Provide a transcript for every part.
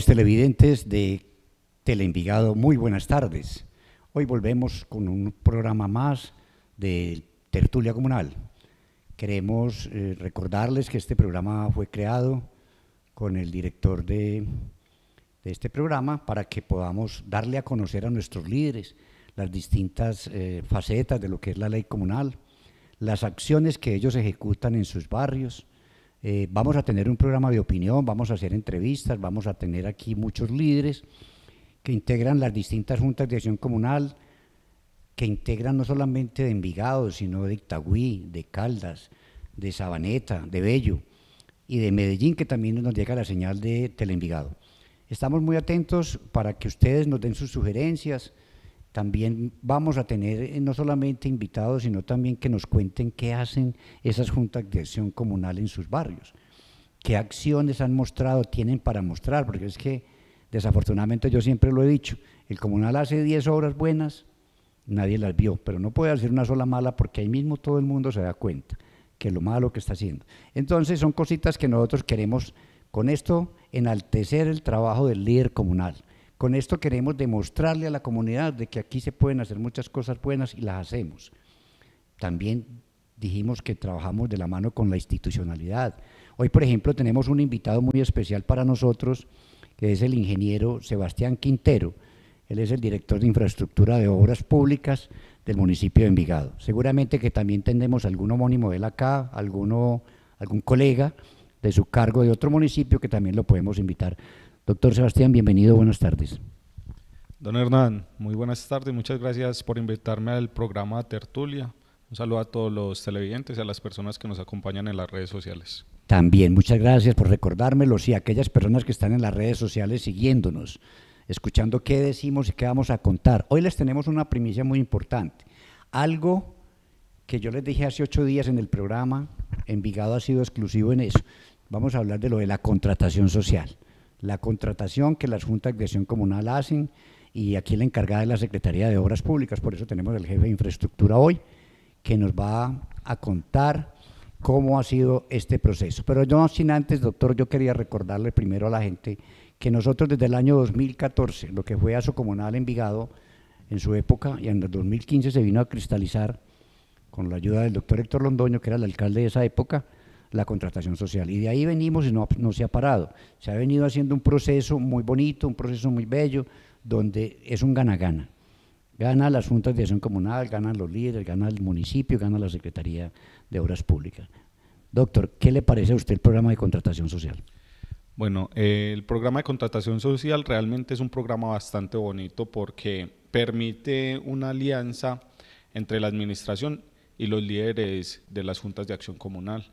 televidentes de Teleinvigado, muy buenas tardes. Hoy volvemos con un programa más de Tertulia Comunal. Queremos eh, recordarles que este programa fue creado con el director de, este programa para que podamos darle a conocer a nuestros líderes las distintas eh, facetas de lo que es la ley comunal, las acciones que ellos ejecutan en sus barrios, eh, vamos a tener un programa de opinión, vamos a hacer entrevistas, vamos a tener aquí muchos líderes que integran las distintas juntas de acción comunal, que integran no solamente de Envigado, sino de Itagüí, de Caldas, de Sabaneta, de Bello y de Medellín, que también nos llega la señal de Teleenvigado. Estamos muy atentos para que ustedes nos den sus sugerencias, también vamos a tener eh, no solamente invitados, sino también que nos cuenten qué hacen esas juntas de acción comunal en sus barrios, qué acciones han mostrado, tienen para mostrar, porque es que desafortunadamente yo siempre lo he dicho, el comunal hace 10 obras buenas, nadie las vio, pero no puede hacer una sola mala porque ahí mismo todo el mundo se da cuenta que lo malo que está haciendo. Entonces son cositas que nosotros queremos con esto enaltecer el trabajo del líder comunal con esto queremos demostrarle a la comunidad de que aquí se pueden hacer muchas cosas buenas y las hacemos. También dijimos que trabajamos de la mano con la institucionalidad. Hoy, por ejemplo, tenemos un invitado muy especial para nosotros, que es el ingeniero Sebastián Quintero. Él es el director de infraestructura de obras públicas del municipio de Envigado. Seguramente que también tenemos algún homónimo de él acá, alguno, algún colega de su cargo de otro municipio que también lo podemos invitar. Doctor Sebastián, bienvenido, buenas tardes. Don Hernán, muy buenas tardes, muchas gracias por invitarme al programa Tertulia. Un saludo a todos los televidentes y a las personas que nos acompañan en las redes sociales. También, muchas gracias por recordármelo, a aquellas personas que están en las redes sociales siguiéndonos, escuchando qué decimos y qué vamos a contar. Hoy les tenemos una primicia muy importante, algo que yo les dije hace ocho días en el programa, Envigado ha sido exclusivo en eso. Vamos a hablar de lo de la contratación social la contratación que las juntas de acción comunal hacen y aquí la encargada de la Secretaría de Obras Públicas, por eso tenemos el jefe de infraestructura hoy, que nos va a contar cómo ha sido este proceso. Pero yo sin antes, doctor, yo quería recordarle primero a la gente que nosotros desde el año 2014, lo que fue su Comunal Envigado en su época, y en el 2015 se vino a cristalizar con la ayuda del doctor Héctor Londoño, que era el alcalde de esa época, la contratación social. Y de ahí venimos y no, se ha parado. Se ha venido haciendo un proceso muy bonito, un proceso muy bello, donde es un gana-gana. Gana las juntas de acción comunal, ganan los líderes, gana el municipio, gana la Secretaría de Obras Públicas. Doctor, ¿qué le parece a usted el programa de contratación social? Bueno, eh, el programa de contratación social realmente es un programa bastante bonito porque permite una alianza entre la administración y los líderes de las juntas de acción comunal.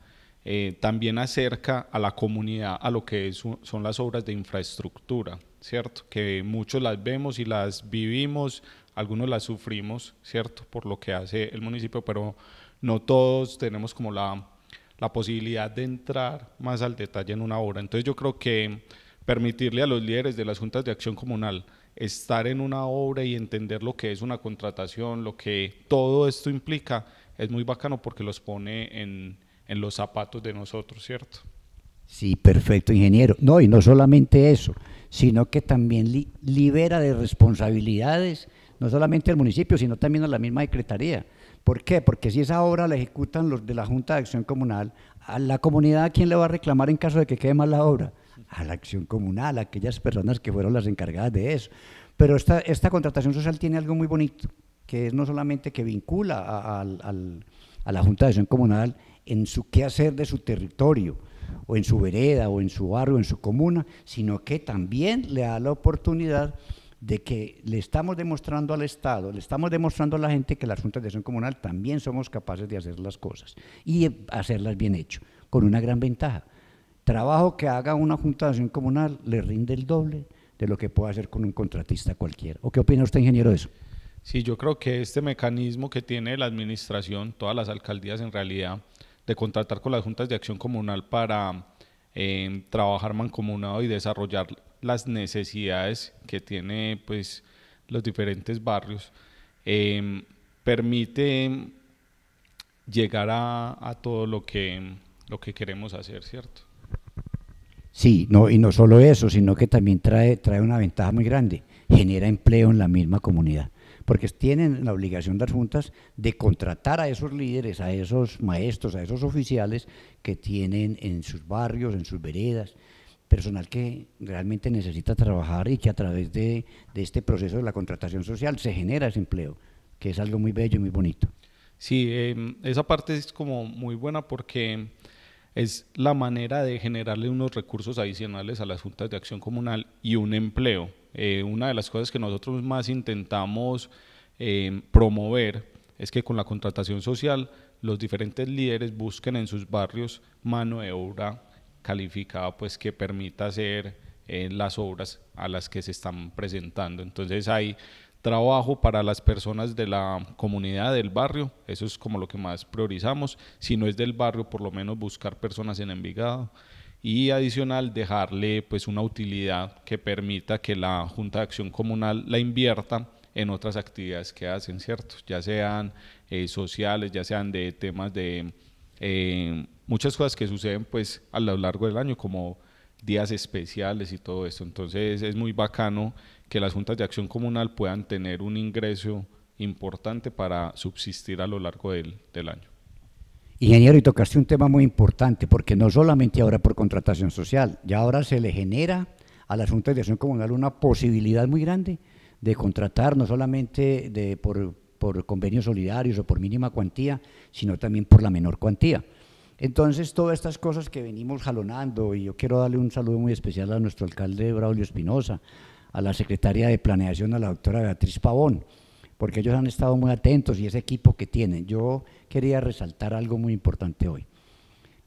Eh, también acerca a la comunidad a lo que son las obras de infraestructura, ¿cierto? Que muchos las vemos y las vivimos, algunos las sufrimos, ¿cierto? Por lo que hace el municipio, pero no todos tenemos como la, la posibilidad de entrar más al detalle en una obra. Entonces yo creo que permitirle a los líderes de las juntas de acción comunal estar en una obra y entender lo que es una contratación, lo que todo esto implica, es muy bacano porque los pone en, en los zapatos de nosotros, ¿cierto? Sí, perfecto, ingeniero. No, y no solamente eso, sino que también libera de responsabilidades no solamente al municipio, sino también a la misma Secretaría. ¿Por qué? Porque si esa obra la ejecutan los de la Junta de Acción Comunal, a la comunidad quién le va a reclamar en caso de que quede mal la obra? A la Acción Comunal, a aquellas personas que fueron las encargadas de eso. Pero esta, contratación social tiene algo muy bonito, que es no solamente que vincula a la Junta de Acción Comunal, en su quehacer de su territorio, o en su vereda, o en su barrio, en su comuna, sino que también le da la oportunidad de que le estamos demostrando al Estado, le estamos demostrando a la gente que las juntas de acción comunal también somos capaces de hacer las cosas y hacerlas bien hecho, con una gran ventaja. Trabajo que haga una junta de acción comunal le rinde el doble de lo que puede hacer con un contratista cualquiera. ¿O qué opina usted, ingeniero, de eso? Sí, yo creo que este mecanismo que tiene la administración, todas las alcaldías en realidad, de contratar con las juntas de acción comunal para em, trabajar mancomunado y desarrollar las necesidades que tiene pues los diferentes barrios em, permite em, llegar a, a, todo lo que lo que queremos hacer cierto sí no y no solo eso sino que también trae trae una ventaja muy grande genera empleo en la misma comunidad porque tienen la obligación de las juntas de contratar a esos líderes, a esos maestros, a esos oficiales que tienen en sus barrios, en sus veredas, personal que realmente necesita trabajar y que a través de, este proceso de la contratación social se genera ese empleo, que es algo muy bello y muy bonito. Sí, em, esa parte es como muy buena porque es la manera de generarle unos recursos adicionales a las juntas de acción comunal y un empleo eh, una de las cosas que nosotros más intentamos em, promover es que con la contratación social los diferentes líderes busquen en sus barrios mano de obra calificada, pues que permita hacer eh, las obras a las que se están presentando. Entonces hay trabajo para las personas de la comunidad del barrio, eso es como lo que más priorizamos, si no es del barrio, por lo menos buscar personas en Envigado, y adicional dejarle pues una utilidad que permita que la Junta de Acción Comunal la invierta en otras actividades que hacen, ¿cierto? Ya sean eh, sociales, ya sean de temas de eh, muchas cosas que suceden pues a lo largo del año, como días especiales y todo esto. Entonces es muy bacano que las juntas de acción comunal puedan tener un ingreso importante para subsistir a lo largo del año. Ingeniero, y tocaste un tema muy importante, porque no solamente ahora por contratación social, ya ahora se le genera a la Junta de acción comunal una posibilidad muy grande de contratar, no solamente de, por, por convenios solidarios o por mínima cuantía, sino también por la menor cuantía. Entonces, todas estas cosas que venimos jalonando, y yo quiero darle un saludo muy especial a nuestro alcalde Braulio Espinosa, a la secretaria de Planeación, a la doctora Beatriz Pavón, porque ellos han estado muy atentos y ese equipo que tienen. Yo quería resaltar algo muy importante hoy.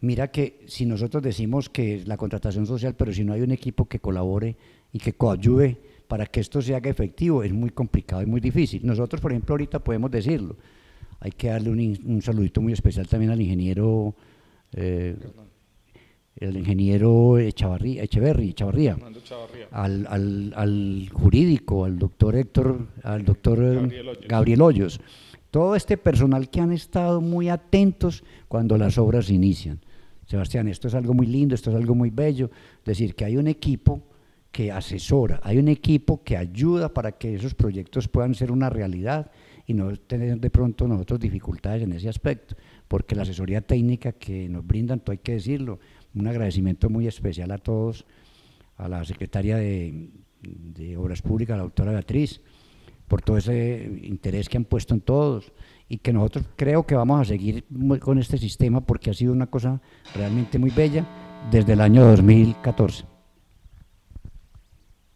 Mira que si nosotros decimos que es la contratación social, pero si no hay un equipo que colabore y que coayude para que esto se haga efectivo, es muy complicado y muy difícil. Nosotros, por ejemplo, ahorita podemos decirlo. Hay que darle un, saludito muy especial también al ingeniero eh, el ingeniero Echeverry, Echeverri, Echavarría, Al, jurídico, al doctor Héctor, al doctor eh, Gabriel Hoyos. Todo este personal que han estado muy atentos cuando las obras inician. Sebastián, esto es algo muy lindo, esto es algo muy bello. decir, que hay un equipo que asesora, hay un equipo que ayuda para que esos proyectos puedan ser una realidad y no tener de pronto nosotros dificultades en ese aspecto, porque la asesoría técnica que nos brindan, todo hay que decirlo, un agradecimiento muy especial a todos, a la secretaria de, Obras Públicas, la doctora Beatriz, por todo ese interés que han puesto en todos y que nosotros creo que vamos a seguir con este sistema porque ha sido una cosa realmente muy bella desde el año 2014.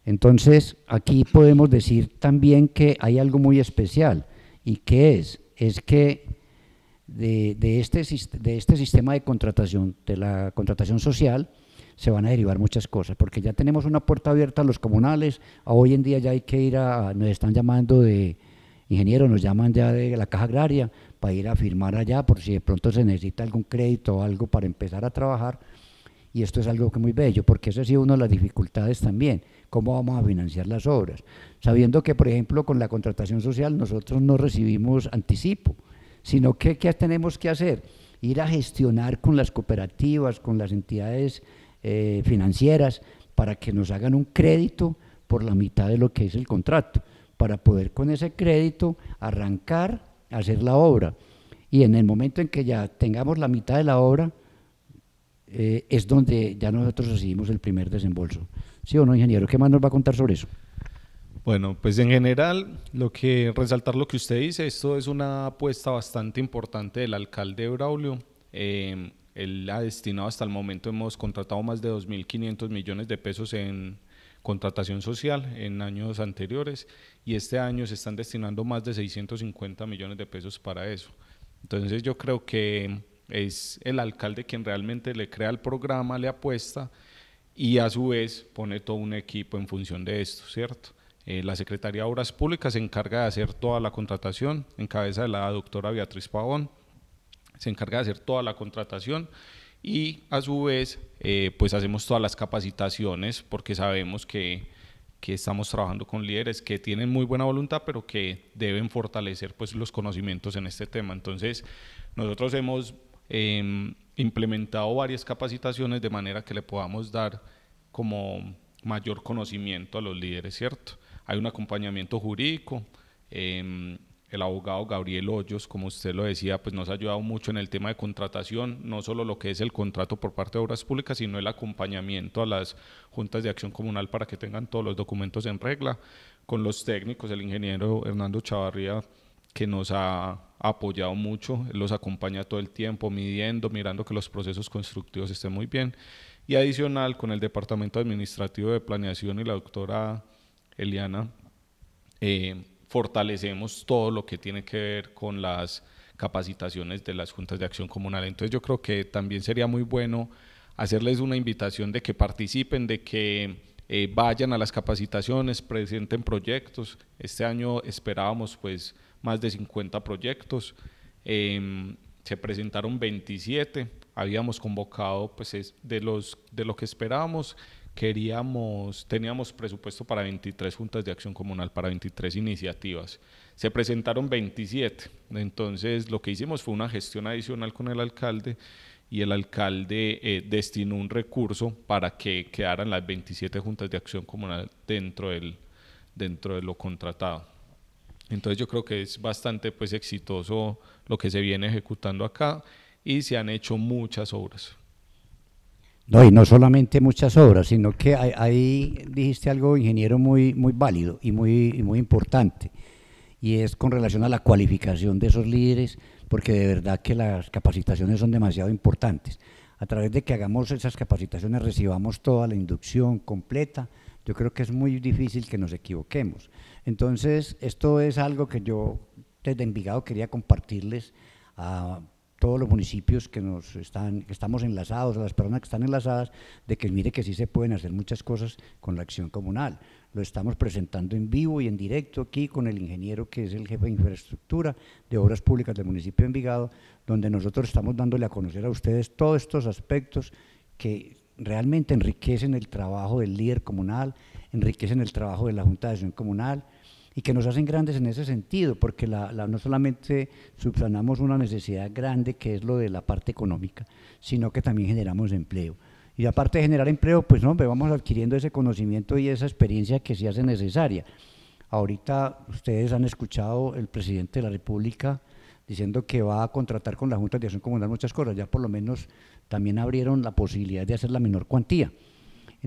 Entonces, aquí podemos decir también que hay algo muy especial y que es, es que este de, este, sistema de contratación, de la contratación social, se van a derivar muchas cosas, porque ya tenemos una puerta abierta a los comunales, hoy en día ya hay que ir a, nos están llamando de ingenieros, nos llaman ya de la caja agraria para ir a firmar allá por si de pronto se necesita algún crédito o algo para empezar a trabajar. Y esto es algo que muy bello, porque esa ha sido una de las dificultades también, cómo vamos a financiar las obras. Sabiendo que, por ejemplo, con la contratación social nosotros no recibimos anticipo, sino que ¿qué tenemos que hacer? Ir a gestionar con las cooperativas, con las entidades eh, financieras, para que nos hagan un crédito por la mitad de lo que es el contrato, para poder con ese crédito arrancar, hacer la obra. Y en el momento en que ya tengamos la mitad de la obra, eh, es donde ya nosotros recibimos el primer desembolso. ¿Sí o no, ingeniero? ¿Qué más nos va a contar sobre eso? Bueno, pues en general, lo que resaltar lo que usted dice, esto es una apuesta bastante importante del alcalde Braulio. Em, él ha destinado hasta el momento, hemos contratado más de 2.500 millones de pesos en contratación social en años anteriores y este año se están destinando más de 650 millones de pesos para eso. Entonces yo creo que es el alcalde quien realmente le crea el programa, le apuesta y a su vez pone todo un equipo en función de esto, ¿cierto? Eh, la Secretaría de Obras Públicas se encarga de hacer toda la contratación, en cabeza de la doctora Beatriz Pavón, se encarga de hacer toda la contratación y a su vez eh, pues hacemos todas las capacitaciones porque sabemos que, estamos trabajando con líderes que tienen muy buena voluntad pero que deben fortalecer pues los conocimientos en este tema. Entonces nosotros hemos em, implementado varias capacitaciones de manera que le podamos dar como mayor conocimiento a los líderes, ¿cierto? Hay un acompañamiento jurídico. Em, el abogado Gabriel Hoyos, como usted lo decía, pues nos ha ayudado mucho en el tema de contratación, no solo lo que es el contrato por parte de Obras Públicas, sino el acompañamiento a las juntas de acción comunal para que tengan todos los documentos en regla, con los técnicos, el ingeniero Hernando Chavarría, que nos ha apoyado mucho, los acompaña todo el tiempo, midiendo, mirando que los procesos constructivos estén muy bien, y adicional con el Departamento Administrativo de Planeación y la doctora Eliana, eh, fortalecemos todo lo que tiene que ver con las capacitaciones de las juntas de acción comunal. Entonces yo creo que también sería muy bueno hacerles una invitación de que participen, de que eh, vayan a las capacitaciones, presenten proyectos. Este año esperábamos pues más de 50 proyectos. Em, se presentaron 27, habíamos convocado pues de, los, de lo que esperábamos, queríamos, teníamos presupuesto para 23 juntas de acción comunal, para 23 iniciativas. Se presentaron 27. Entonces, lo que hicimos fue una gestión adicional con el alcalde y el alcalde eh, destinó un recurso para que quedaran las 27 juntas de acción comunal dentro, del, dentro de lo contratado. Entonces yo creo que es bastante pues exitoso lo que se viene ejecutando acá y se han hecho muchas obras. No, y no solamente muchas obras, sino que ahí, dijiste algo, ingeniero, muy, muy válido y muy, muy importante, y es con relación a la cualificación de esos líderes, porque de verdad que las capacitaciones son demasiado importantes. A través de que hagamos esas capacitaciones, recibamos toda la inducción completa, yo creo que es muy difícil que nos equivoquemos. Entonces, esto es algo que yo desde Envigado quería compartirles a todos los municipios que nos están, estamos enlazados, a las personas que están enlazadas, de que mire que sí se pueden hacer muchas cosas con la acción comunal. Lo estamos presentando en vivo y en directo aquí con el ingeniero que es el jefe de infraestructura de obras públicas del municipio de Envigado, donde nosotros estamos dándole a conocer a ustedes todos estos aspectos que realmente enriquecen el trabajo del líder comunal, enriquecen el trabajo de la Junta de Acción Comunal, y que nos hacen grandes en ese sentido, porque la, no solamente subsanamos una necesidad grande que es lo de la parte económica, sino que también generamos empleo. Y aparte de generar empleo, pues no, pues, vamos adquiriendo ese conocimiento y esa experiencia que se hace necesaria. Ahorita ustedes han escuchado el presidente de la República diciendo que va a contratar con la Junta de Acción Comunal muchas cosas, ya por lo menos también abrieron la posibilidad de hacer la menor cuantía.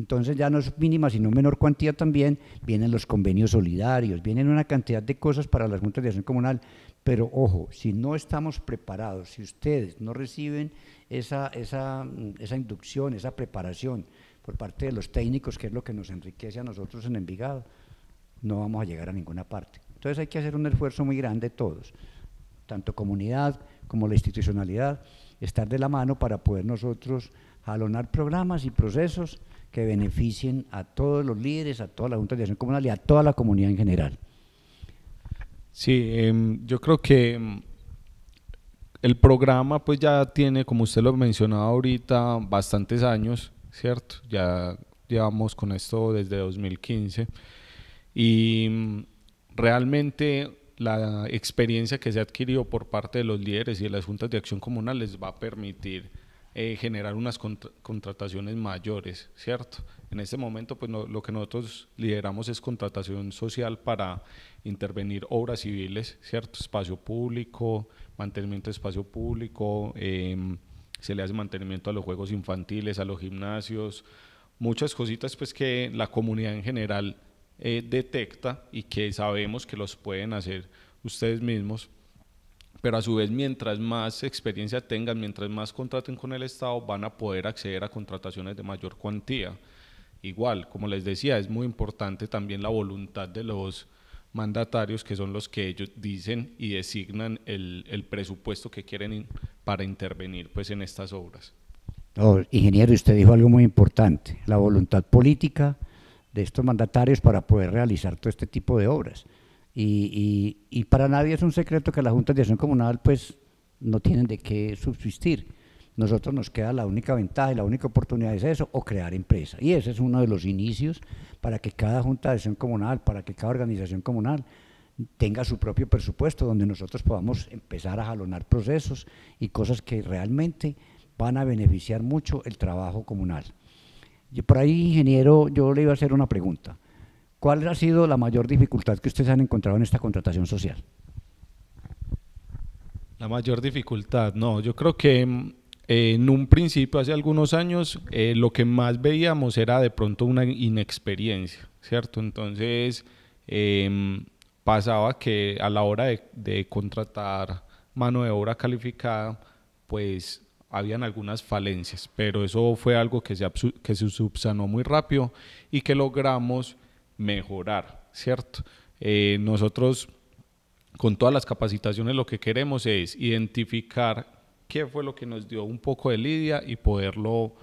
Entonces ya no es mínima, sino menor cuantía también, vienen los convenios solidarios, vienen una cantidad de cosas para las juntas de acción comunal, pero ojo, si no estamos preparados, si ustedes no reciben esa, mm, esa, inducción, esa preparación por parte de los técnicos, que es lo que nos enriquece a nosotros en Envigado, no vamos a llegar a ninguna parte. Entonces hay que hacer un esfuerzo muy grande todos, tanto comunidad como la institucionalidad, estar de la mano para poder nosotros jalonar programas y procesos que beneficien a todos los líderes, a toda la Junta de Acción Comunal y a toda la comunidad en general. Sí, em, yo creo que em, el programa pues ya tiene, como usted lo ha mencionado ahorita, bastantes años, ¿cierto? Ya llevamos con esto desde 2015 y em, realmente la experiencia que se ha adquirido por parte de los líderes y de las juntas de acción comunal les va a permitir eh, generar unas contrataciones mayores, ¿cierto? En este momento, pues lo que nosotros lideramos es contratación social para intervenir obras civiles, ¿cierto? Espacio público, mantenimiento de espacio público, em, se le hace mantenimiento a los juegos infantiles, a los gimnasios, muchas cositas pues que la comunidad en general eh, detecta y que sabemos que los pueden hacer ustedes mismos pero a su vez mientras más experiencia tengan, mientras más contraten con el Estado, van a poder acceder a contrataciones de mayor cuantía. Igual, como les decía, es muy importante también la voluntad de los mandatarios, que son los que ellos dicen y designan el, presupuesto que quieren para intervenir pues, en estas obras. ingeniero, usted dijo algo muy importante, la voluntad política de estos mandatarios para poder realizar todo este tipo de obras. Y, para nadie es un secreto que las juntas de acción comunal pues no tienen de qué subsistir. Nosotros nos queda la única ventaja y la única oportunidad es eso, o crear empresa. Y ese es uno de los inicios para que cada junta de acción comunal, para que cada organización comunal tenga su propio presupuesto, donde nosotros podamos empezar a jalonar procesos y cosas que realmente van a beneficiar mucho el trabajo comunal. Yo por ahí, ingeniero, yo le iba a hacer una pregunta. ¿Cuál ha sido la mayor dificultad que ustedes han encontrado en esta contratación social? La mayor dificultad, no, yo creo que mm, eh, en un principio, hace algunos años, eh, lo que más veíamos era de pronto una inexperiencia, ¿cierto? Entonces, em, pasaba que a la hora de, contratar mano de obra calificada, pues habían algunas falencias, pero eso fue algo que se, que se subsanó muy rápido y que logramos mejorar, ¿cierto? Eh, nosotros con todas las capacitaciones lo que queremos es identificar qué fue lo que nos dio un poco de lidia y poderlo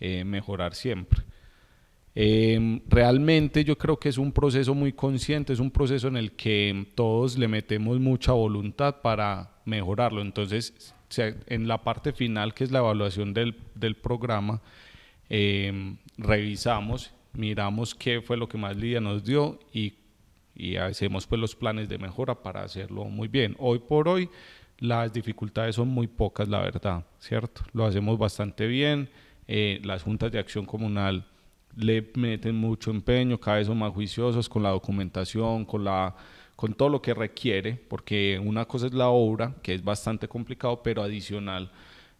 eh, mejorar siempre. Em, realmente yo creo que es un proceso muy consciente, es un proceso en el que todos le metemos mucha voluntad para mejorarlo. Entonces, en la parte final, que es la evaluación del, programa, em, revisamos miramos qué fue lo que más lidia nos dio y, hacemos pues los planes de mejora para hacerlo muy bien. Hoy por hoy las dificultades son muy pocas, la verdad, ¿cierto? Lo hacemos bastante bien, eh, las juntas de acción comunal le meten mucho empeño, cada vez son más juiciosos con la documentación, con, la, con todo lo que requiere, porque una cosa es la obra, que es bastante complicado, pero adicional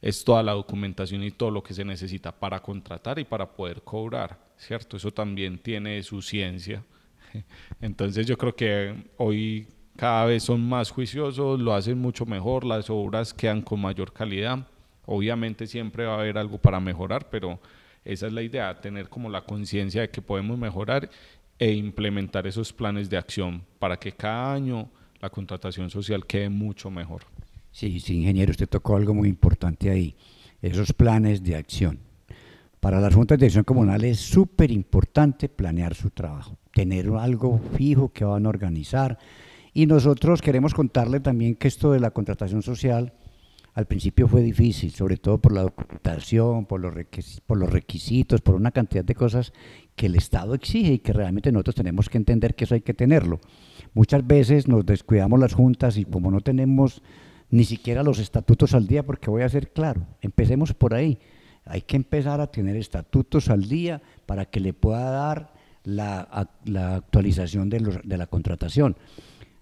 es toda la documentación y todo lo que se necesita para contratar y para poder cobrar. ¿cierto? Eso también tiene su ciencia. Entonces yo creo que hoy cada vez son más juiciosos, lo hacen mucho mejor, las obras quedan con mayor calidad. Obviamente siempre va a haber algo para mejorar, pero esa es la idea, tener como la conciencia de que podemos mejorar e implementar esos planes de acción para que cada año la contratación social quede mucho mejor. Sí, sí, ingeniero, usted tocó algo muy importante ahí, esos planes de acción para las juntas de Dirección comunal es súper importante planear su trabajo, tener algo fijo que van a organizar. Y nosotros queremos contarle también que esto de la contratación social al principio fue difícil, sobre todo por la documentación, por los requisitos, por una cantidad de cosas que el Estado exige y que realmente nosotros tenemos que entender que eso hay que tenerlo. Muchas veces nos descuidamos las juntas y como no tenemos ni siquiera los estatutos al día, porque voy a ser claro, empecemos por ahí hay que empezar a tener estatutos al día para que le pueda dar la, actualización de, la contratación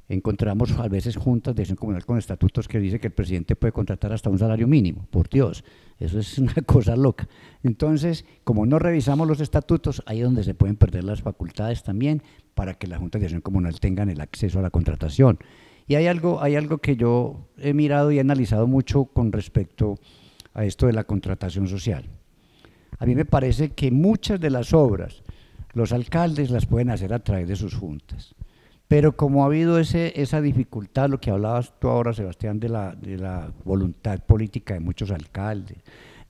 encontramos a veces juntas de acción comunal con estatutos que dice que el presidente puede contratar hasta un salario mínimo. Por Dios, eso es una cosa loca. Entonces, como no revisamos los estatutos, ahí es donde se pueden perder las facultades también para que las juntas de acción comunal tengan el acceso a la contratación. Y hay algo, hay algo que yo he mirado y he analizado mucho con respecto a esto de la contratación social. A mí me parece que muchas de las obras los alcaldes las pueden hacer a través de sus juntas. Pero como ha habido ese, esa dificultad, lo que hablabas tú ahora, Sebastián, de la, de la voluntad política de muchos alcaldes,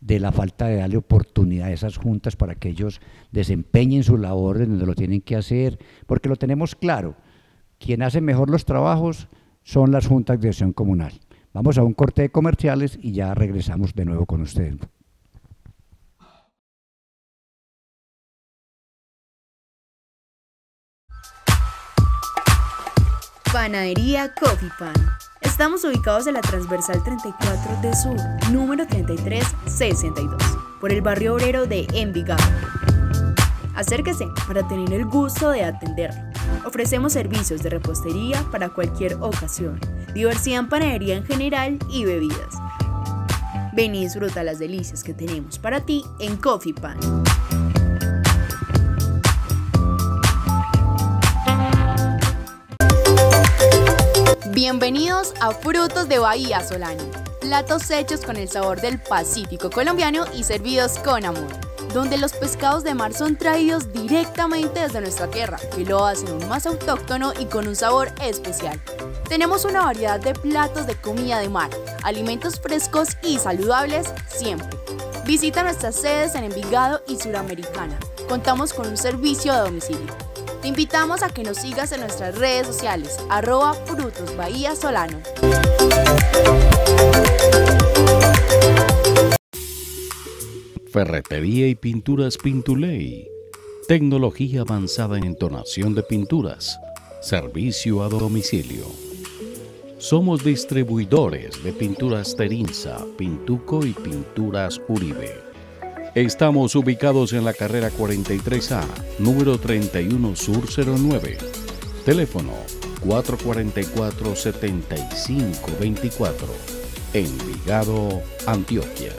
de la falta de darle oportunidad a esas juntas para que ellos desempeñen su labor donde lo tienen que hacer, porque lo tenemos claro, quien hace mejor los trabajos son las juntas de acción comunal. Vamos a un corte de comerciales y ya regresamos de nuevo con ustedes. Panadería Coffee Pan. Estamos ubicados en la transversal 34 de Sur, número 3362, por el barrio obrero de Envigado. Acérquese para tener el gusto de atenderlo. Ofrecemos servicios de repostería para cualquier ocasión, diversidad en panadería en general y bebidas. Ven y disfruta las delicias que tenemos para ti en Coffee Pan. Bienvenidos a Frutos de Bahía Solano, platos hechos con el sabor del Pacífico colombiano y servidos con amor donde los pescados de mar son traídos directamente desde nuestra tierra, que lo hacen más autóctono y con un sabor especial. Tenemos una variedad de platos de comida de mar, alimentos frescos y saludables siempre. Visita nuestras sedes en Envigado y Suramericana. Contamos con un servicio a domicilio. Te invitamos a que nos sigas en nuestras redes sociales, arroba Bahía Solano. Ferretería y pinturas Pintuley. Tecnología avanzada en entonación de pinturas. Servicio a domicilio. Somos distribuidores de pinturas Terinza, Pintuco y pinturas Uribe. Estamos ubicados en la carrera 43A, número 31 Sur 09. Teléfono 444-7524, Envigado, Antioquia.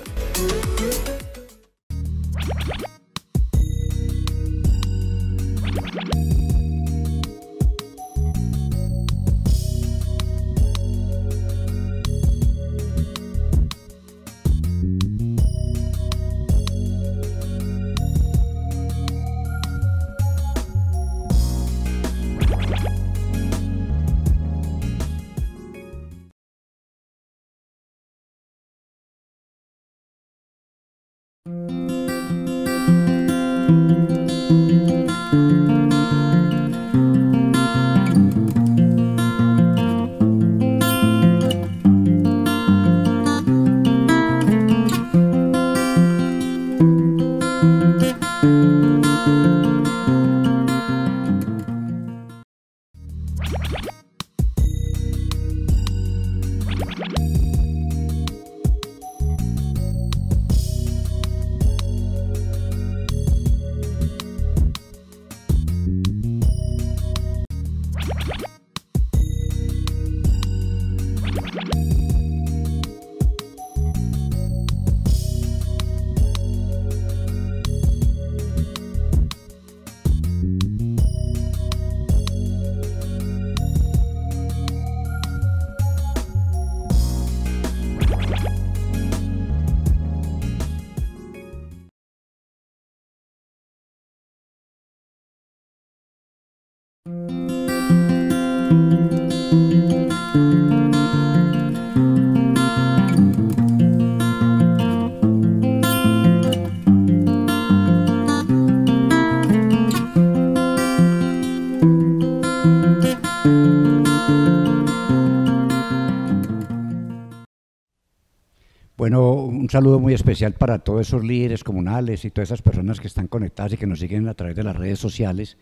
un saludo muy especial para todos esos líderes comunales y todas esas personas que están conectadas y que nos siguen a través de las redes sociales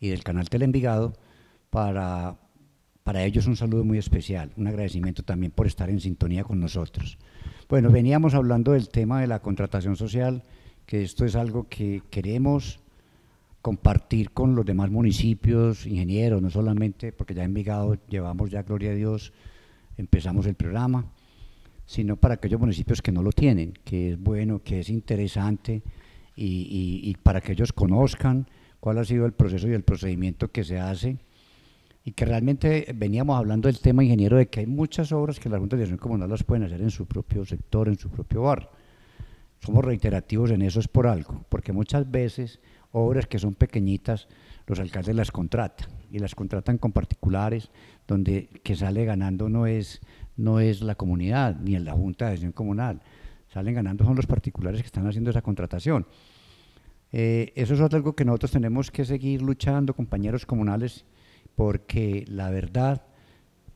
y del canal Telenvigado. Para, para ellos un saludo muy especial, un agradecimiento también por estar en sintonía con nosotros. Bueno, veníamos hablando del tema de la contratación social, que esto es algo que queremos compartir con los demás municipios, ingenieros, no solamente, porque ya en Vigado llevamos ya, gloria a Dios, empezamos el programa sino para aquellos municipios que no lo tienen, que es bueno, que es interesante y, y, y para que ellos conozcan cuál ha sido el proceso y el procedimiento que se hace y que realmente veníamos hablando del tema ingeniero de que hay muchas obras que la Junta de Dirección Comunal las pueden hacer en su propio sector, en su propio barrio. Somos reiterativos en eso es por algo, porque muchas veces obras que son pequeñitas los alcaldes las contratan y las contratan con particulares donde que sale ganando no es no es la comunidad ni en la Junta de Decisión Comunal. Salen ganando son los particulares que están haciendo esa contratación. Eh, eso es algo que nosotros tenemos que seguir luchando, compañeros comunales, porque la verdad,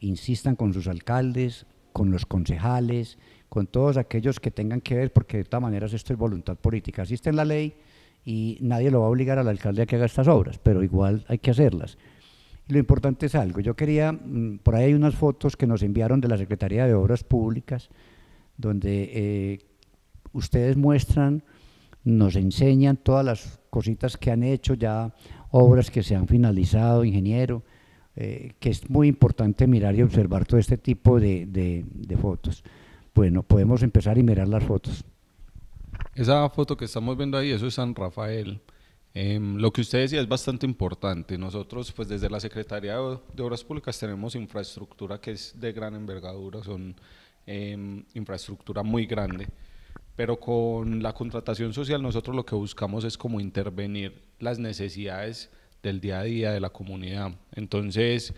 insistan con sus alcaldes, con los concejales, con todos aquellos que tengan que ver, porque de todas maneras esto es voluntad política. Así está en la ley y nadie lo va a obligar al alcalde a que haga estas obras, pero igual hay que hacerlas. Lo importante es algo. Yo quería, mm, por ahí hay unas fotos que nos enviaron de la Secretaría de Obras Públicas, donde eh, ustedes muestran, nos enseñan todas las cositas que han hecho ya, obras que se han finalizado, ingeniero, eh, que es muy importante mirar y observar todo este tipo de, de fotos. Bueno, podemos empezar y mirar las fotos. Esa foto que estamos viendo ahí, eso es San Rafael. Em, lo que usted decía es bastante importante. Nosotros, pues desde la Secretaría de Obras Públicas tenemos infraestructura que es de gran envergadura, son em, infraestructura muy grande, pero con la contratación social nosotros lo que buscamos es como intervenir las necesidades del día a día de la comunidad. Entonces,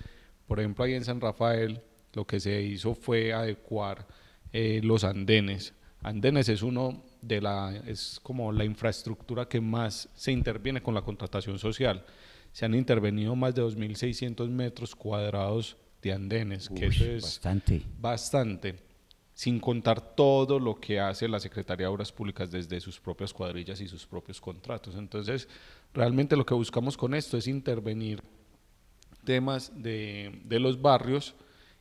por ejemplo, ahí en San Rafael lo que se hizo fue adecuar eh, los andenes. Andenes es uno de la, es como la infraestructura que más se interviene con la contratación social. Se han intervenido más de 2.600 metros cuadrados de andenes, que eso es bastante. bastante, sin contar todo lo que hace la Secretaría de Obras Públicas desde sus propias cuadrillas y sus propios contratos. Entonces, realmente lo que buscamos con esto es intervenir temas de, de los barrios,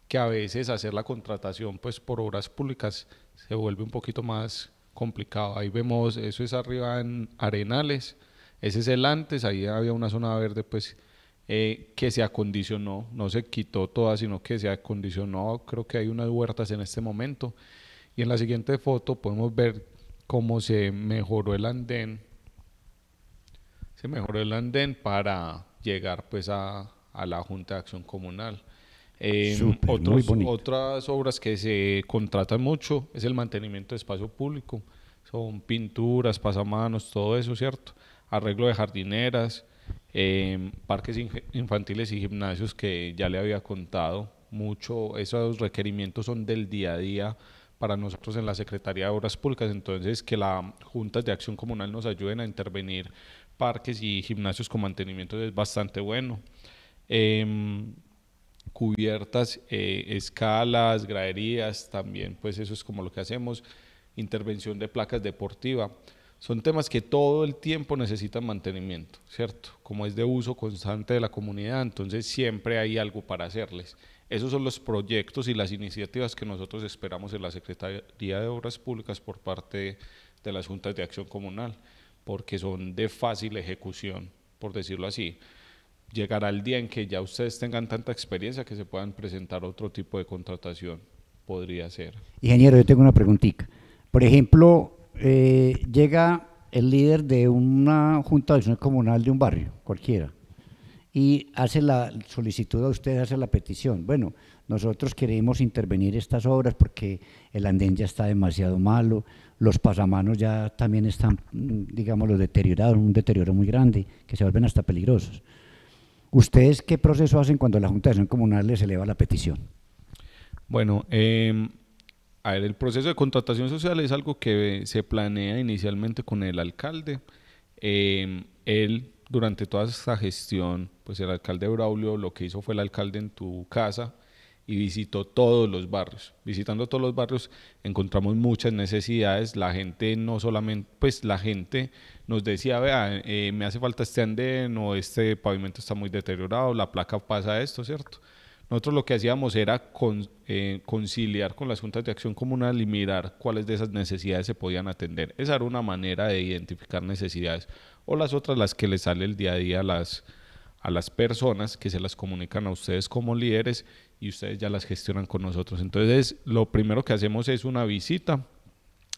que a veces hacer la contratación pues por obras públicas se vuelve un poquito más complicado. Ahí vemos, eso es arriba en Arenales, ese es el antes, ahí había una zona verde pues eh, que se acondicionó, no se quitó toda, sino que se acondicionó, creo que hay unas huertas en este momento. Y en la siguiente foto podemos ver cómo se mejoró el andén, se mejoró el andén para llegar pues a, a la Junta de Acción Comunal. Em, otras obras que se contratan mucho es el mantenimiento de espacio público. Son pinturas, pasamanos, todo eso, ¿cierto? Arreglo de jardineras, em, parques infantiles y gimnasios que ya le había contado mucho. Esos requerimientos son del día a día para nosotros en la Secretaría de Obras Públicas. Entonces, que las juntas de acción comunal nos ayuden a intervenir parques y gimnasios con mantenimiento es bastante bueno. Em, cubiertas, eh, escalas, graderías, también pues eso es como lo que hacemos, intervención de placas deportiva. Son temas que todo el tiempo necesitan mantenimiento, ¿cierto? Como es de uso constante de la comunidad, entonces siempre hay algo para hacerles. Esos son los proyectos y las iniciativas que nosotros esperamos en la Secretaría de Obras Públicas por parte de las Juntas de Acción Comunal, porque son de fácil ejecución, por decirlo así llegará el día en que ya ustedes tengan tanta experiencia que se puedan presentar otro tipo de contratación. Podría ser. Ingeniero, yo tengo una preguntita. Por ejemplo, eh, llega el líder de una junta de acción comunal de un barrio, cualquiera, y hace la solicitud a ustedes, hace la petición. Bueno, nosotros queremos intervenir estas obras porque el andén ya está demasiado malo, los pasamanos ya también están, mm, digamos, deteriorados, un deterioro muy grande, que se vuelven hasta peligrosos. ¿Ustedes qué proceso hacen cuando la Junta de Acción Comunal les eleva la petición? Bueno, em, a ver, el proceso de contratación social es algo que se planea inicialmente con el alcalde. Em, él, durante toda esta gestión, pues el alcalde Braulio lo que hizo fue el alcalde en tu casa, y visitó todos los barrios. Visitando todos los barrios encontramos muchas necesidades. La gente no solamente, pues la gente nos decía, vea, eh, me hace falta este andén o este pavimento está muy deteriorado, la placa pasa esto, ¿cierto? Nosotros lo que hacíamos era eh, conciliar con las juntas de acción comunal y mirar cuáles de esas necesidades se podían atender. Esa era una manera de identificar necesidades o las otras, las que les sale el día a día a las, a las personas que se las comunican a ustedes como líderes y ustedes ya las gestionan con nosotros. Entonces, lo primero que hacemos es una visita,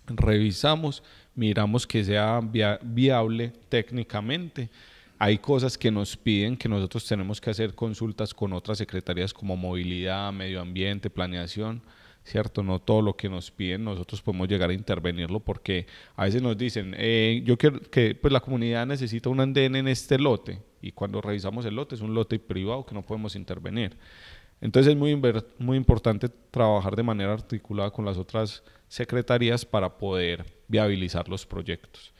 revisamos, miramos que sea viable técnicamente. Hay cosas que nos piden que nosotros tenemos que hacer consultas con otras secretarías como movilidad, medio ambiente, planeación. ¿cierto? No todo lo que nos piden nosotros podemos llegar a intervenirlo porque a veces nos dicen, eh, yo quiero que pues, la comunidad necesita un andén en este lote y cuando revisamos el lote es un lote privado que no podemos intervenir. Entonces es muy, muy importante trabajar de manera articulada con las otras secretarías para poder viabilizar los proyectos.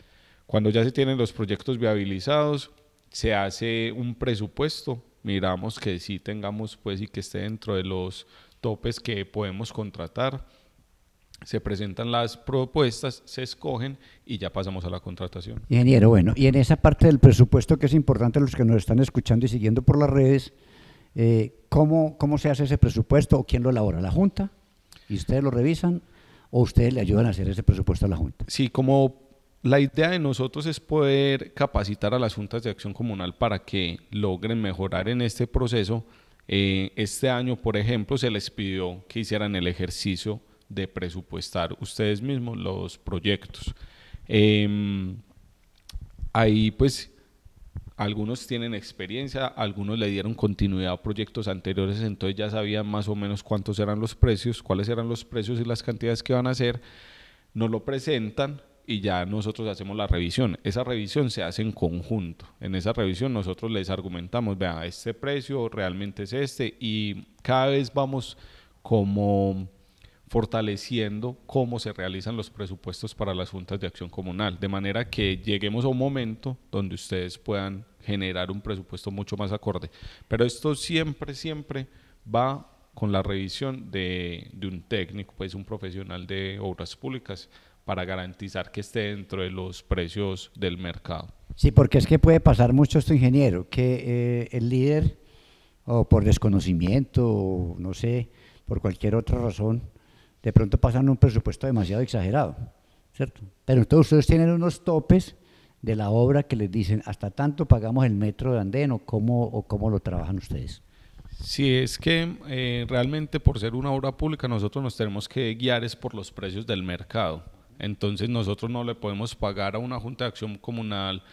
Cuando ya se tienen los proyectos viabilizados, se hace un presupuesto, miramos que sí tengamos pues y que esté dentro de los topes que podemos contratar, se presentan las propuestas, se escogen y ya pasamos a la contratación. Ingeniero, bueno, y en esa parte del presupuesto que es importante los que nos están escuchando y siguiendo por las redes, eh, ¿cómo, se hace ese presupuesto o quién lo elabora? ¿La Junta? ¿Y ustedes lo revisan o ustedes le ayudan a hacer ese presupuesto a la Junta? Sí, como la idea de nosotros es poder capacitar a las juntas de acción comunal para que logren mejorar en este proceso. Eh, este año, por ejemplo, se les pidió que hicieran el ejercicio de presupuestar ustedes mismos los proyectos. Em, ahí pues algunos tienen experiencia, algunos le dieron continuidad a proyectos anteriores, entonces ya sabían más o menos cuántos eran los precios, cuáles eran los precios y las cantidades que van a hacer, nos lo presentan y ya nosotros hacemos la revisión. Esa revisión se hace en conjunto. En esa revisión nosotros les argumentamos, vea, este precio realmente es este y cada vez vamos como fortaleciendo cómo se realizan los presupuestos para las juntas de acción comunal, de manera que lleguemos a un momento donde ustedes puedan generar un presupuesto mucho más acorde. Pero esto siempre, siempre va con la revisión de, un técnico, pues un profesional de obras públicas, para garantizar que esté dentro de los precios del mercado. Sí, porque es que puede pasar mucho esto, ingeniero, que eh, el líder, o por desconocimiento, o no sé, por cualquier otra razón, de pronto pasan un presupuesto demasiado exagerado, ¿cierto? Pero entonces ustedes tienen unos topes de la obra que les dicen, hasta tanto pagamos el metro de andén o cómo, lo trabajan ustedes? Si es que eh, realmente por ser una obra pública nosotros nos tenemos que guiar es por los precios del mercado. Entonces nosotros no le podemos pagar a una Junta de Acción Comunal